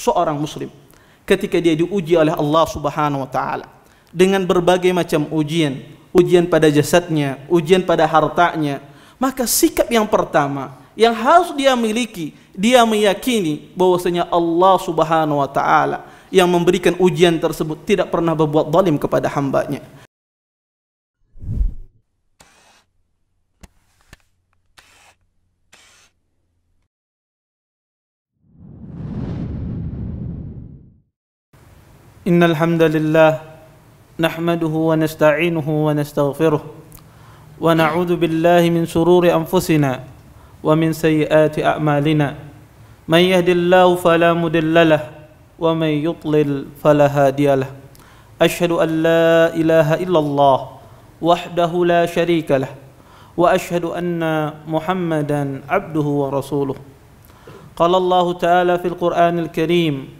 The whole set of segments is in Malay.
seorang muslim ketika dia diuji oleh Allah Subhanahu wa taala dengan berbagai macam ujian, ujian pada jasadnya, ujian pada hartanya, maka sikap yang pertama yang harus dia miliki, dia meyakini bahwasanya Allah Subhanahu wa taala yang memberikan ujian tersebut tidak pernah berbuat zalim kepada hamba-Nya. إن الحمد لله نحمده ونستعينه ونستغفره ونعوذ بالله من شرور أنفسنا ومن سيئات أعمالنا من يهد الله فلا مضل له ومن يضلل فلا هادي له أشهد أن لا إله إلا الله وحده لا شريك له وأشهد أن محمدا عبده ورسوله قال الله تعالى في القرآن الكريم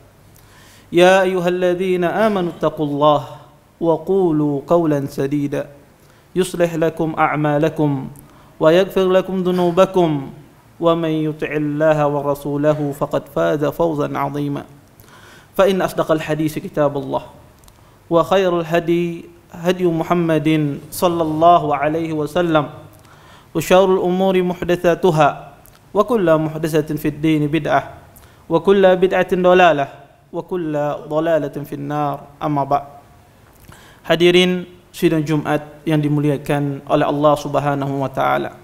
يا أيها الذين آمنوا اتقوا الله وقولوا قولا سديدا يصلح لكم أعمالكم ويغفر لكم ذنوبكم ومن يطع الله ورسوله فقد فاز فوزا عظيما فإن أصدق الحديث كتاب الله وخير الهدي هدي محمد صلى الله عليه وسلم وشر الأمور محدثاتها وكل محدثة في الدين بدعة وكل بدعة ضلالة وكل ضلالة في النار أما بعد Hadirin sidang Jumat yang dimuliakan oleh Allah Subhanahu wa taala.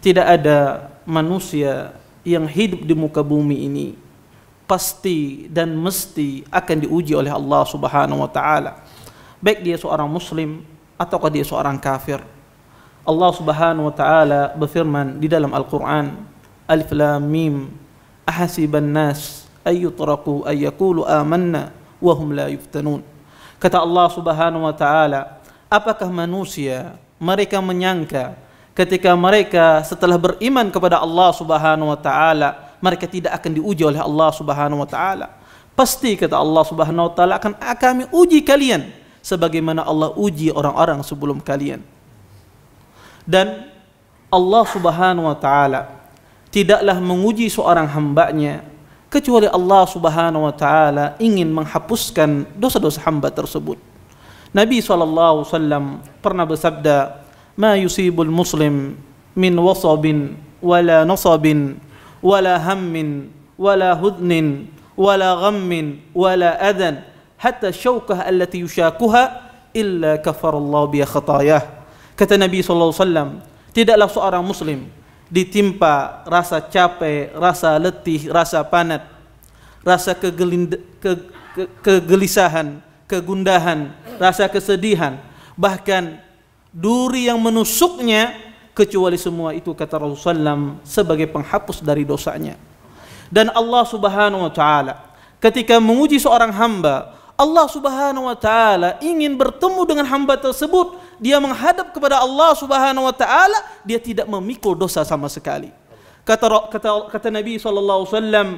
Tidak ada manusia yang hidup di muka bumi ini pasti dan mesti akan diuji oleh Allah Subhanahu wa taala. Baik dia seorang muslim ataukah dia seorang kafir. Allah Subhanahu wa taala berfirman di dalam Al-Qur'an Alif Lam Mim Ahasiban Nas ayyutraku ayyakulu amanna wahum la yuftanun. Kata Allah subhanahu wa ta'ala, apakah manusia mereka menyangka ketika mereka setelah beriman kepada Allah subhanahu wa ta'ala, mereka tidak akan diuji oleh Allah subhanahu wa ta'ala. Pasti kata Allah subhanahu wa ta'ala akan kami uji kalian sebagaimana Allah uji orang-orang sebelum kalian. Dan Allah subhanahu wa ta'ala tidaklah menguji seorang hambanya kecuali Allah Subhanahu wa taala ingin menghapuskan dosa-dosa hamba tersebut. Nabi SAW pernah bersabda, "Ma yusibul muslim min wasabin wala nasabin wala hammin wala hudnin wala ghammin wala adan hatta syaukah allati yushakuha illa kafarallahu bi khatayah." Kata Nabi SAW, tidaklah seorang muslim ditimpa rasa capek, rasa letih, rasa panat, rasa kegelind, ke, ke, kegelisahan, kegundahan, rasa kesedihan, bahkan duri yang menusuknya kecuali semua itu kata Rasulullah SAW, sebagai penghapus dari dosanya. Dan Allah Subhanahu wa taala ketika menguji seorang hamba, Allah Subhanahu wa taala ingin bertemu dengan hamba tersebut dia menghadap kepada Allah Subhanahu wa taala dia tidak memikul dosa sama sekali. Kata kata, kata Nabi sallallahu alaihi wasallam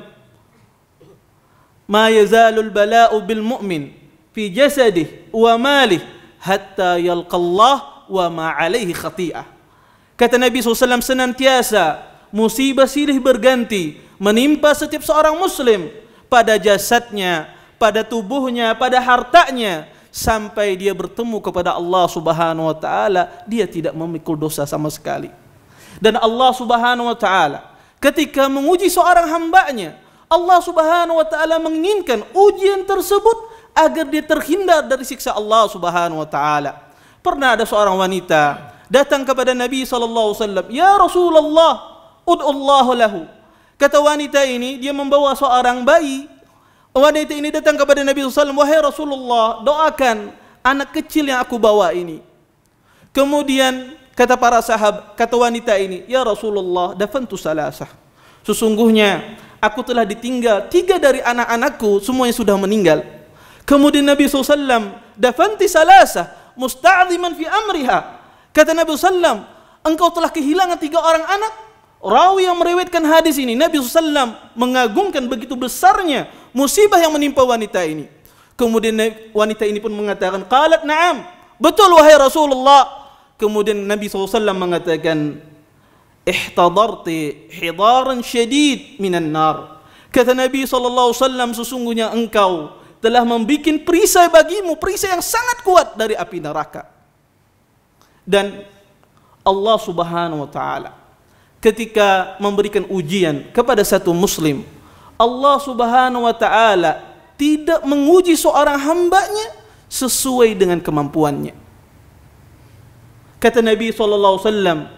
"Ma yazalu al-bala'u bil mu'min fi jasadih wa malihi hatta yalqa Allah wa ma 'alaihi khati'ah." Kata Nabi sallallahu alaihi wasallam senantiasa musibah silih berganti menimpa setiap seorang muslim pada jasadnya, pada tubuhnya, pada hartanya, sampai dia bertemu kepada Allah Subhanahu wa taala dia tidak memikul dosa sama sekali dan Allah Subhanahu wa taala ketika menguji seorang hambanya Allah Subhanahu wa taala menginginkan ujian tersebut agar dia terhindar dari siksa Allah Subhanahu wa taala pernah ada seorang wanita datang kepada Nabi sallallahu alaihi wasallam ya Rasulullah ud'u Allah lahu kata wanita ini dia membawa seorang bayi wanita ini datang kepada Nabi SAW, Wahai Rasulullah, doakan anak kecil yang aku bawa ini. Kemudian kata para sahab, kata wanita ini, Ya Rasulullah, dafantu salasah. Sesungguhnya, aku telah ditinggal tiga dari anak-anakku, semuanya sudah meninggal. Kemudian Nabi SAW, dafanti salasah, musta'ziman fi amriha. Kata Nabi SAW, engkau telah kehilangan tiga orang anak, Rawi yang merewetkan hadis ini Nabi SAW mengagungkan begitu besarnya musibah yang menimpa wanita ini. Kemudian wanita ini pun mengatakan, "Qalat na'am." Betul wahai Rasulullah. Kemudian Nabi SAW mengatakan, "Ihtadarti hidaran syadid minan nar." Kata Nabi SAW, sesungguhnya engkau telah membuat perisai bagimu, perisai yang sangat kuat dari api neraka. Dan Allah Subhanahu wa taala ketika memberikan ujian kepada satu muslim Allah subhanahu wa ta'ala tidak menguji seorang hambanya sesuai dengan kemampuannya. Kata Nabi SAW,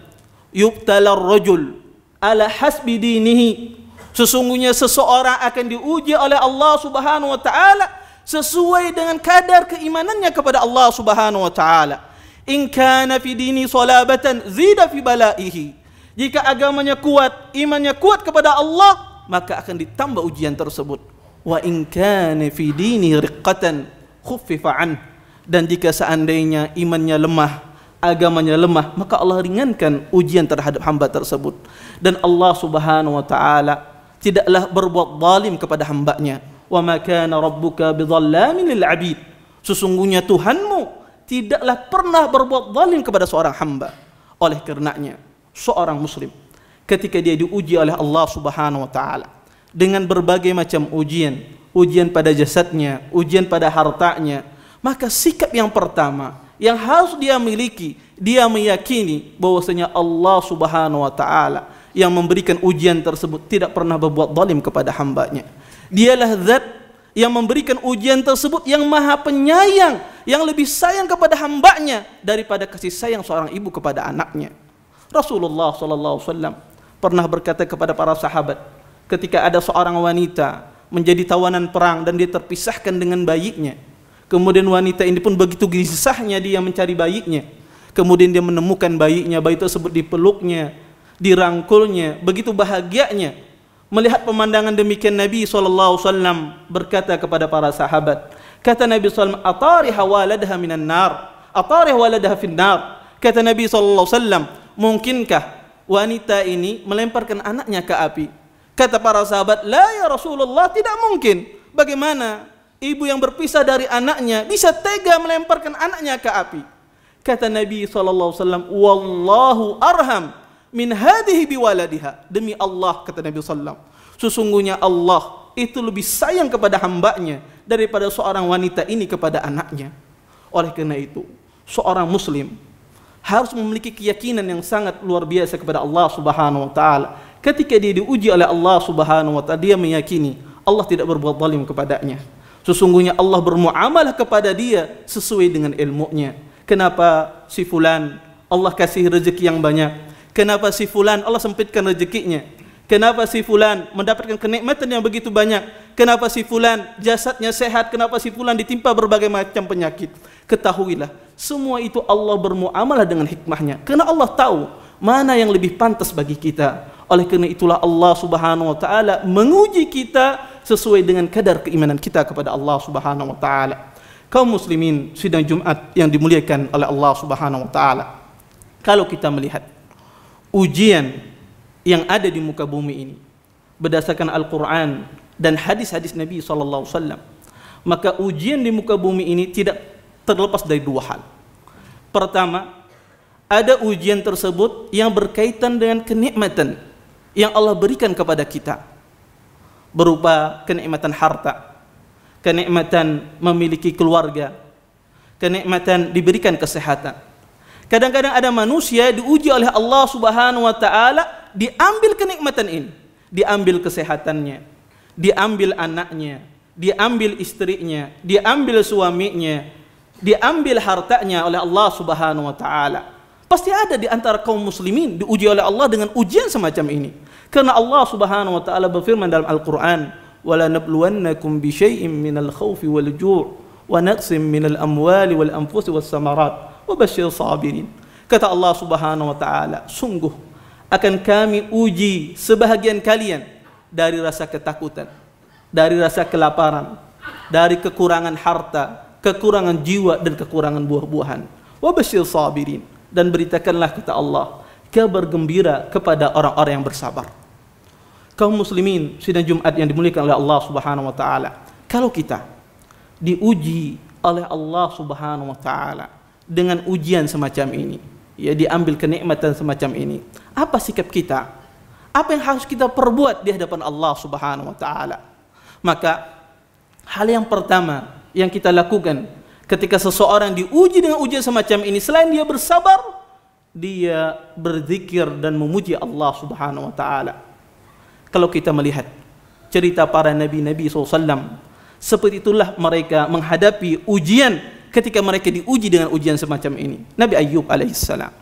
Yubtala rajul ala hasbi dinihi. Sesungguhnya seseorang akan diuji oleh Allah subhanahu wa ta'ala sesuai dengan kadar keimanannya kepada Allah subhanahu wa ta'ala. In kana fi dini salabatan zida fi balaihi. Jika agamanya kuat, imannya kuat kepada Allah, maka akan ditambah ujian tersebut wa in kana fi dini riqqatan dan jika seandainya imannya lemah agamanya lemah maka Allah ringankan ujian terhadap hamba tersebut dan Allah Subhanahu wa taala tidaklah berbuat zalim kepada hamba-Nya. wa ma kana rabbuka bidhallamin abid sesungguhnya Tuhanmu tidaklah pernah berbuat zalim kepada seorang hamba oleh karenanya seorang muslim ketika dia diuji oleh Allah Subhanahu wa taala dengan berbagai macam ujian, ujian pada jasadnya, ujian pada hartanya, maka sikap yang pertama yang harus dia miliki, dia meyakini bahwasanya Allah Subhanahu wa taala yang memberikan ujian tersebut tidak pernah berbuat zalim kepada hambanya. Dialah zat yang memberikan ujian tersebut yang maha penyayang, yang lebih sayang kepada hambanya daripada kasih sayang seorang ibu kepada anaknya. Rasulullah sallallahu alaihi wasallam pernah berkata kepada para sahabat ketika ada seorang wanita menjadi tawanan perang dan dia terpisahkan dengan bayinya kemudian wanita ini pun begitu gelisahnya dia mencari bayinya kemudian dia menemukan bayinya bayi tersebut dipeluknya dirangkulnya begitu bahagianya melihat pemandangan demikian Nabi SAW berkata kepada para sahabat kata Nabi SAW atariha waladha minan nar atariha fil nar, kata Nabi SAW mungkinkah wanita ini melemparkan anaknya ke api. Kata para sahabat, la ya Rasulullah tidak mungkin. Bagaimana ibu yang berpisah dari anaknya bisa tega melemparkan anaknya ke api? Kata Nabi SAW, Wallahu arham min hadihi biwaladiha. Demi Allah, kata Nabi SAW. Sesungguhnya Allah itu lebih sayang kepada hambanya daripada seorang wanita ini kepada anaknya. Oleh kerana itu, seorang Muslim harus memiliki keyakinan yang sangat luar biasa kepada Allah Subhanahu wa taala. Ketika dia diuji oleh Allah Subhanahu wa taala, dia meyakini Allah tidak berbuat zalim kepadanya. Sesungguhnya Allah bermuamalah kepada dia sesuai dengan ilmunya. Kenapa si fulan Allah kasih rezeki yang banyak? Kenapa si fulan Allah sempitkan rezekinya? Kenapa si fulan mendapatkan kenikmatan yang begitu banyak? Kenapa si fulan jasadnya sehat? Kenapa si fulan ditimpa berbagai macam penyakit? Ketahuilah, semua itu Allah bermuamalah dengan hikmahnya. Karena Allah tahu mana yang lebih pantas bagi kita. Oleh kerana itulah Allah Subhanahu wa taala menguji kita sesuai dengan kadar keimanan kita kepada Allah Subhanahu wa taala. Kaum muslimin sidang Jumat yang dimuliakan oleh Allah Subhanahu wa taala. Kalau kita melihat ujian yang ada di muka bumi ini berdasarkan Al-Quran dan hadis-hadis Nabi SAW maka ujian di muka bumi ini tidak terlepas dari dua hal pertama ada ujian tersebut yang berkaitan dengan kenikmatan yang Allah berikan kepada kita berupa kenikmatan harta kenikmatan memiliki keluarga kenikmatan diberikan kesehatan kadang-kadang ada manusia diuji oleh Allah subhanahu wa ta'ala diambil kenikmatan ini, diambil kesehatannya, diambil anaknya, diambil istrinya, diambil suaminya, diambil hartanya oleh Allah Subhanahu wa taala. Pasti ada di antara kaum muslimin diuji oleh Allah dengan ujian semacam ini. Karena Allah Subhanahu wa taala berfirman dalam Al-Qur'an, "Wala la nabluwannakum bi syai'in minal khawfi wal ju'i wa naqsin minal amwali wal anfusi was samarat." Wa basyir sabirin. Kata Allah Subhanahu wa taala, sungguh akan kami uji sebahagian kalian dari rasa ketakutan, dari rasa kelaparan, dari kekurangan harta, kekurangan jiwa dan kekurangan buah-buahan. Wa basyir sabirin dan beritakanlah kepada Allah kabar gembira kepada orang-orang yang bersabar. Kaum muslimin sidang Jumat yang dimuliakan oleh Allah Subhanahu wa taala. Kalau kita diuji oleh Allah Subhanahu wa taala dengan ujian semacam ini, ya diambil kenikmatan semacam ini. Apa sikap kita? Apa yang harus kita perbuat di hadapan Allah Subhanahu wa taala? Maka hal yang pertama yang kita lakukan ketika seseorang diuji dengan ujian semacam ini selain dia bersabar, dia berzikir dan memuji Allah Subhanahu wa taala. Kalau kita melihat cerita para nabi-nabi SAW seperti itulah mereka menghadapi ujian ketika mereka diuji dengan ujian semacam ini. Nabi Ayub alaihissalam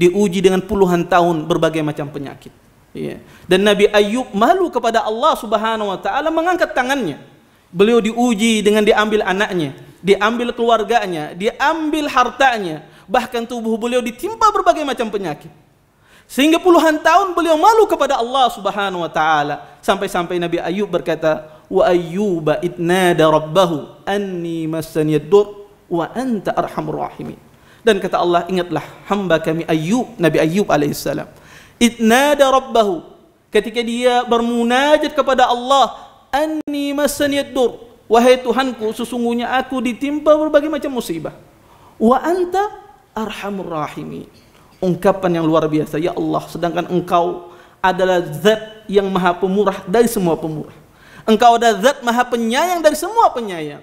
diuji dengan puluhan tahun berbagai macam penyakit. Ya. Dan Nabi Ayub malu kepada Allah subhanahu wa taala mengangkat tangannya. Beliau diuji dengan diambil anaknya, diambil keluarganya, diambil hartanya, bahkan tubuh beliau ditimpa berbagai macam penyakit. Sehingga puluhan tahun beliau malu kepada Allah Subhanahu wa taala sampai-sampai Nabi Ayub berkata, "Wa ayyuba idnada rabbahu anni massaniyad dur wa anta arhamur rahimin. Dan kata Allah, ingatlah hamba kami Ayub, Nabi Ayub alaihissalam. Itnada rabbahu ketika dia bermunajat kepada Allah, anni masaniyad dur. Wahai Tuhanku, sesungguhnya aku ditimpa berbagai macam musibah. Wa anta arhamur rahimin. Ungkapan yang luar biasa, ya Allah, sedangkan engkau adalah zat yang maha pemurah dari semua pemurah. Engkau adalah zat maha penyayang dari semua penyayang.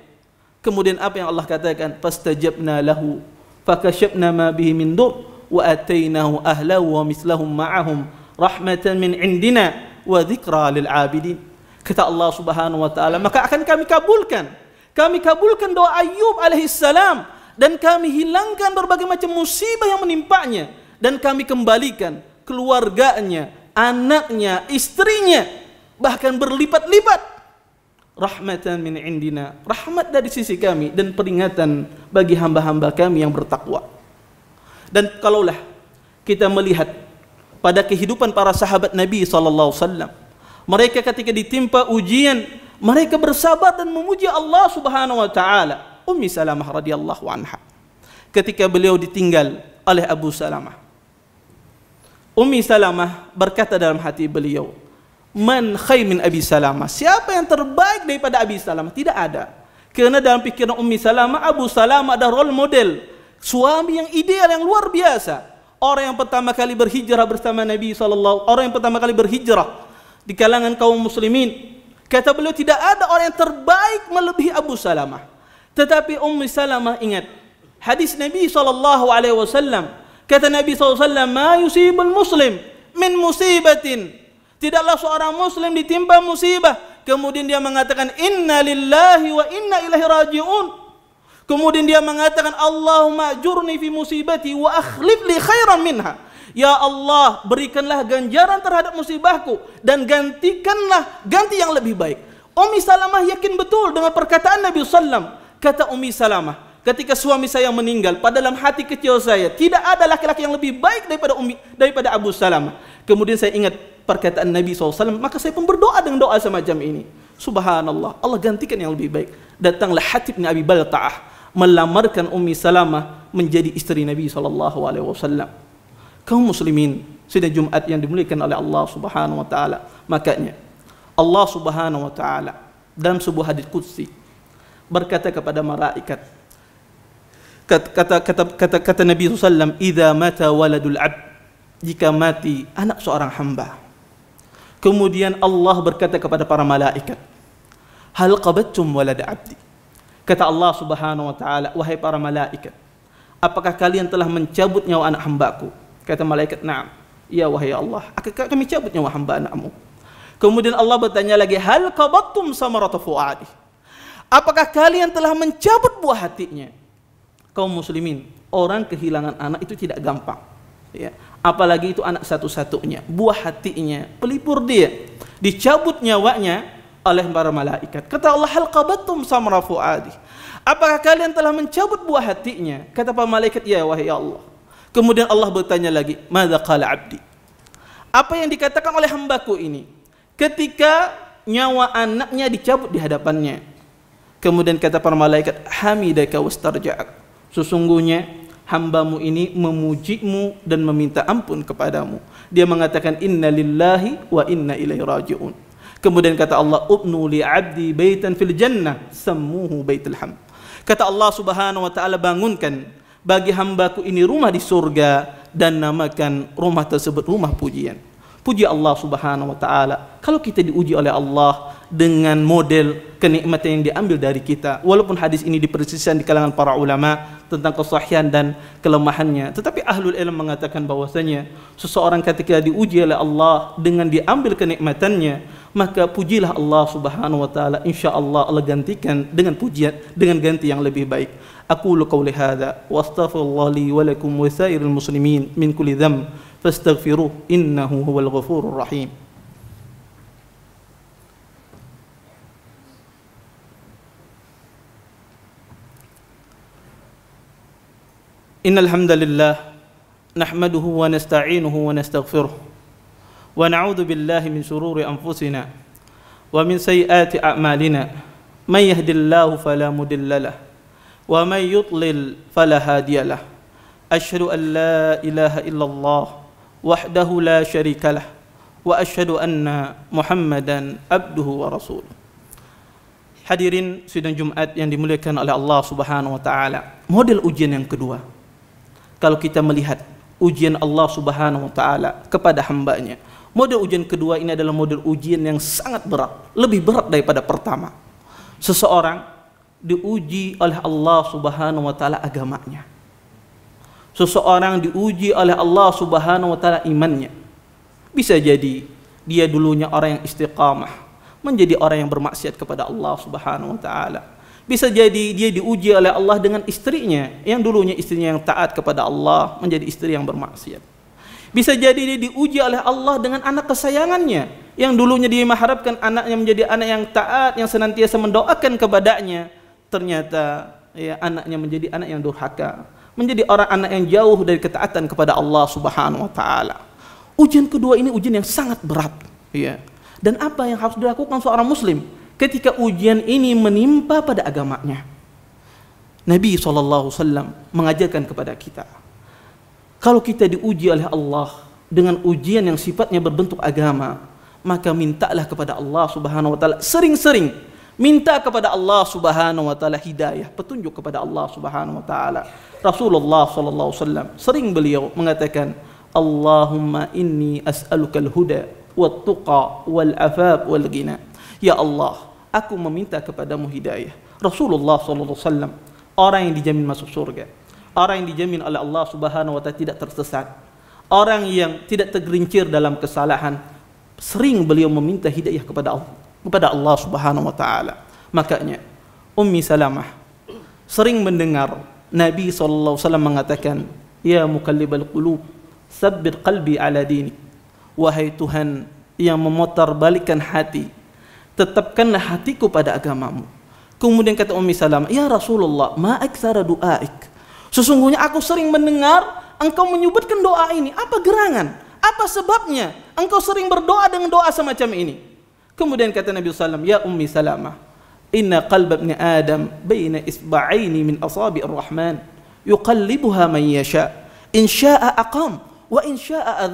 Kemudian apa yang Allah katakan? Fastajabna lahu fakashabna ma bihi min dur wa atainahu ahla wa mislahum ma'ahum rahmatan min indina wa dhikra lil abidin. Kata Allah Subhanahu wa taala, maka akan kami kabulkan. Kami kabulkan doa Ayub alaihi salam dan kami hilangkan berbagai macam musibah yang menimpanya dan kami kembalikan keluarganya, anaknya, istrinya bahkan berlipat-lipat rahmatan min indina rahmat dari sisi kami dan peringatan bagi hamba-hamba kami yang bertakwa dan kalaulah kita melihat pada kehidupan para sahabat Nabi sallallahu sallam mereka ketika ditimpa ujian mereka bersabar dan memuji Allah subhanahu wa ta'ala Ummi Salamah radhiyallahu anha ketika beliau ditinggal oleh Abu Salamah Ummi Salamah berkata dalam hati beliau man khaymin Abi Salamah. Siapa yang terbaik daripada Abi Salamah? Tidak ada. Kerana dalam pikiran Ummi Salamah, Abu Salamah ada role model. Suami yang ideal, yang luar biasa. Orang yang pertama kali berhijrah bersama Nabi SAW. Orang yang pertama kali berhijrah di kalangan kaum muslimin. Kata beliau, tidak ada orang yang terbaik melebihi Abu Salama. Tetapi Ummi Salamah ingat. Hadis Nabi SAW. Kata Nabi SAW, Ma yusibul muslim min musibatin Tidaklah seorang muslim ditimpa musibah kemudian dia mengatakan Inna Lillahi wa inna ilaihi Rajeun. Kemudian dia mengatakan Allahumma ajurni fi musibati wa akhlif li khairan minha. Ya Allah, berikanlah ganjaran terhadap musibahku dan gantikanlah ganti yang lebih baik. Umi Salamah yakin betul dengan perkataan Nabi sallam. Kata Umi Salamah, ketika suami saya meninggal, pada dalam hati kecil saya tidak ada laki-laki yang lebih baik daripada Umi daripada Abu Salamah. Kemudian saya ingat perkataan Nabi SAW, maka saya pun berdoa dengan doa semacam ini. Subhanallah, Allah gantikan yang lebih baik. Datanglah Hatib bin Abi Balta'ah melamarkan Ummi Salamah menjadi istri Nabi SAW. Kau muslimin, sudah Jumat yang dimuliakan oleh Allah Subhanahu wa taala. Makanya Allah Subhanahu wa taala dalam sebuah hadis qudsi berkata kepada malaikat kata kata kata, kata, kata Nabi Sallam. alaihi wasallam, "Idza mata jika mati anak seorang hamba, Kemudian Allah berkata kepada para malaikat, "Hal qabattum walad 'abdi?" Kata Allah Subhanahu wa taala, "Wahai para malaikat, apakah kalian telah mencabut nyawa anak hamba-Ku?" Kata malaikat, "Na'am." Ya wahai Allah, akankah kami cabut nyawa hamba anakmu? Kemudian Allah bertanya lagi, "Hal qabattum samarata fu'adi?" Apakah kalian telah mencabut buah hatinya? Kau muslimin, orang kehilangan anak itu tidak gampang ya. Apalagi itu anak satu-satunya, buah hatinya, pelipur dia, dicabut nyawanya oleh para malaikat. Kata Allah, hal kabatum samra fuadi. Apakah kalian telah mencabut buah hatinya? Kata para malaikat, ya wahai Allah. Kemudian Allah bertanya lagi, mada kala abdi? Apa yang dikatakan oleh hambaku ini? Ketika nyawa anaknya dicabut di hadapannya. Kemudian kata para malaikat, hamidaka wastarja'ak. Sesungguhnya hambamu ini memujimu dan meminta ampun kepadamu. Dia mengatakan inna lillahi wa inna ilaihi raji'un. Kemudian kata Allah ubnu li 'abdi baitan fil jannah sammuhu baitul ham. Kata Allah Subhanahu wa taala bangunkan bagi hambaku ini rumah di surga dan namakan rumah tersebut rumah pujian. Puji Allah Subhanahu wa taala. Kalau kita diuji oleh Allah, dengan model kenikmatan yang diambil dari kita walaupun hadis ini diperselisihkan di kalangan para ulama tentang kesahihan dan kelemahannya tetapi ahlul ilm mengatakan bahwasanya seseorang ketika diuji oleh Allah dengan diambil kenikmatannya maka pujilah Allah Subhanahu wa taala insyaallah Allah gantikan dengan pujian dengan ganti yang lebih baik aku lu qauli hadza wa astaghfirullah li wa lakum wa sairil muslimin min kulli dhanb fastaghfiruh innahu huwal ghafurur rahim إن الحمد لله نحمده ونستعينه ونستغفره ونعوذ بالله من شرور أنفسنا ومن سيئات أعمالنا من يهد الله فلا مضل له ومن يضلل فلا هادي له أشهد أن لا إله إلا الله وحده لا شريك له وأشهد أن محمدا عبده ورسوله Hadirin sidang Jumat yang dimuliakan oleh Allah Subhanahu wa taala. Model ujian yang kedua kalau kita melihat ujian Allah Subhanahu wa taala kepada hamba-Nya, Model ujian kedua ini adalah model ujian yang sangat berat, lebih berat daripada pertama. Seseorang diuji oleh Allah Subhanahu wa taala agamanya. Seseorang diuji oleh Allah Subhanahu wa taala imannya. Bisa jadi dia dulunya orang yang istiqamah menjadi orang yang bermaksiat kepada Allah Subhanahu wa taala. Bisa jadi dia diuji oleh Allah dengan istrinya yang dulunya istrinya yang taat kepada Allah menjadi istri yang bermaksiat. Bisa jadi dia diuji oleh Allah dengan anak kesayangannya yang dulunya dia mengharapkan anaknya menjadi anak yang taat yang senantiasa mendoakan kepadanya ternyata ya, anaknya menjadi anak yang durhaka menjadi orang anak yang jauh dari ketaatan kepada Allah Subhanahu wa taala. Ujian kedua ini ujian yang sangat berat, ya. Dan apa yang harus dilakukan seorang muslim? ketika ujian ini menimpa pada agamanya. Nabi SAW mengajarkan kepada kita, kalau kita diuji oleh Allah dengan ujian yang sifatnya berbentuk agama, maka mintalah kepada Allah Subhanahu wa taala sering-sering minta kepada Allah Subhanahu wa taala hidayah petunjuk kepada Allah Subhanahu wa taala Rasulullah sallallahu alaihi wasallam sering beliau mengatakan Allahumma inni as'aluka al-huda wat-tuqa wal-afab wal-ghina Ya Allah, aku meminta kepadamu hidayah. Rasulullah SAW, orang yang dijamin masuk surga. Orang yang dijamin oleh Allah Subhanahu wa taala tidak tersesat. Orang yang tidak tergerincir dalam kesalahan sering beliau meminta hidayah kepada Allah, kepada Allah Subhanahu wa taala. Makanya Ummi Salamah sering mendengar Nabi SAW mengatakan, "Ya mukallib al qulub, sabbir qalbi ala dini." Wahai Tuhan yang memutar balikan hati, tetapkanlah hatiku pada agamamu. Kemudian kata Ummi Salam, "Ya Rasulullah, ma aktsara du'aik?" Sesungguhnya aku sering mendengar engkau menyebutkan doa ini. Apa gerangan? Apa sebabnya engkau sering berdoa dengan doa semacam ini? Kemudian kata Nabi Sallam, "Ya Ummi Salamah, inna qalb ibni Adam baina isba'ini min asabi ar-Rahman yuqallibuha man yasha. In syaa'a aqam wa in syaa'a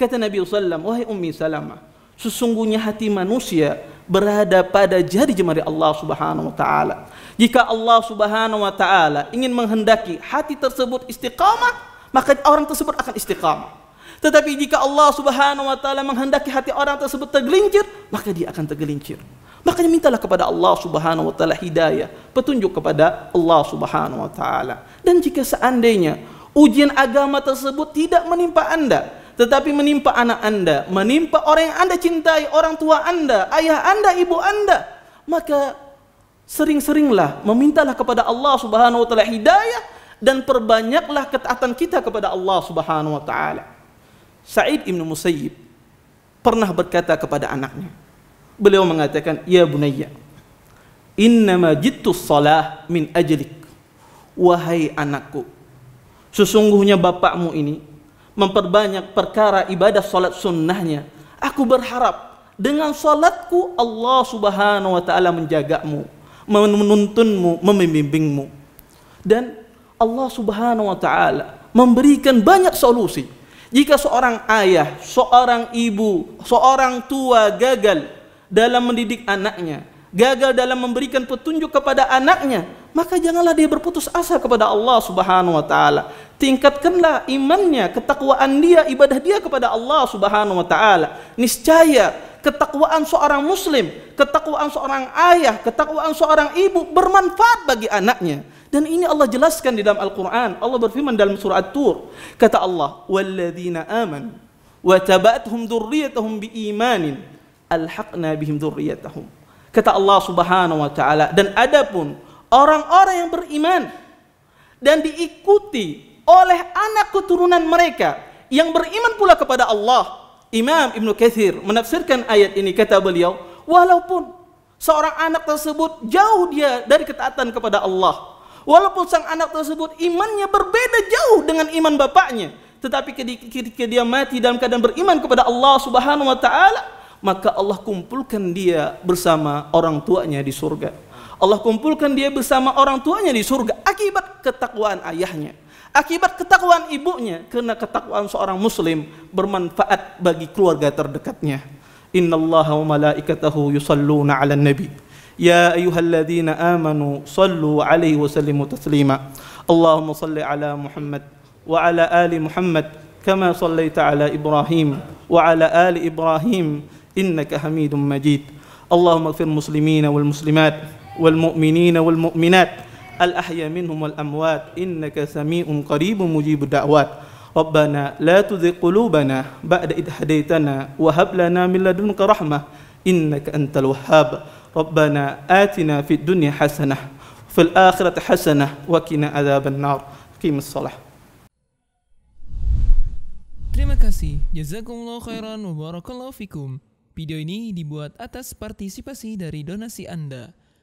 Kata Nabi Sallam, "Wahai Ummi Salamah, sesungguhnya hati manusia berada pada jari-jemari Allah Subhanahu wa taala. Jika Allah Subhanahu wa taala ingin menghendaki hati tersebut istiqamah, maka orang tersebut akan istiqamah. Tetapi jika Allah Subhanahu wa taala menghendaki hati orang tersebut tergelincir, maka dia akan tergelincir. Makanya mintalah kepada Allah Subhanahu wa taala hidayah, petunjuk kepada Allah Subhanahu wa taala. Dan jika seandainya ujian agama tersebut tidak menimpa Anda, tetapi menimpa anak anda, menimpa orang yang anda cintai, orang tua anda, ayah anda, ibu anda, maka sering-seringlah memintalah kepada Allah Subhanahu Wa Taala hidayah dan perbanyaklah ketaatan kita kepada Allah Subhanahu Wa Taala. Sa'id ibnu Musayyib pernah berkata kepada anaknya, beliau mengatakan, ya bunyia, inna ma salah min ajlik. Wahai anakku, sesungguhnya bapakmu ini memperbanyak perkara ibadah salat sunnahnya. Aku berharap dengan salatku Allah subhanahu wa ta'ala menjagamu, menuntunmu, membimbingmu. Dan Allah subhanahu wa ta'ala memberikan banyak solusi. Jika seorang ayah, seorang ibu, seorang tua gagal dalam mendidik anaknya, gagal dalam memberikan petunjuk kepada anaknya, maka janganlah dia berputus asa kepada Allah Subhanahu wa taala tingkatkanlah imannya, ketakwaan dia, ibadah dia kepada Allah Subhanahu wa taala. Niscaya ketakwaan seorang muslim, ketakwaan seorang ayah, ketakwaan seorang ibu bermanfaat bagi anaknya. Dan ini Allah jelaskan di dalam Al-Qur'an. Allah berfirman dalam surah At-Tur, kata Allah, "Walladzina aman wa tabatuhum dzurriyyatuhum biimanin alhaqna bihim dzurriyyatuhum." Kata Allah Subhanahu wa taala, dan adapun orang-orang yang beriman dan diikuti oleh anak keturunan mereka yang beriman pula kepada Allah. Imam Ibn Kathir menafsirkan ayat ini kata beliau, walaupun seorang anak tersebut jauh dia dari ketaatan kepada Allah. Walaupun sang anak tersebut imannya berbeda jauh dengan iman bapaknya. Tetapi ketika dia mati dalam keadaan beriman kepada Allah subhanahu wa ta'ala, maka Allah kumpulkan dia bersama orang tuanya di surga. Allah kumpulkan dia bersama orang tuanya di surga akibat ketakwaan ayahnya akibat ketakwaan ibunya karena ketakwaan seorang muslim bermanfaat bagi keluarga terdekatnya innallaha wa malaikatahu yusalluna 'alan nabi ya ayuhal ayyuhalladzina amanu sallu 'alaihi wa sallimu taslima allahumma salli 'ala muhammad wa 'ala ali muhammad kama كما صليت على ابراهيم وعلى ال ابراهيم انك حميد مجيد اللهم اغفر wal والمسلمات والمؤمنين والمؤمنات al-ahya minhum wal-amwat innaka sami'un qaribun mujibu da'wat Rabbana la tuzik qulubana ba'da idhadaitana wa hab lana min ladunka rahmah innaka antal wahhab Rabbana atina fid dunya hasanah fil akhirati hasanah wa qina adzaban nar qimus salah Terima kasih. Jazakumullah khairan wa barakallahu fikum. Video ini dibuat atas partisipasi dari donasi Anda.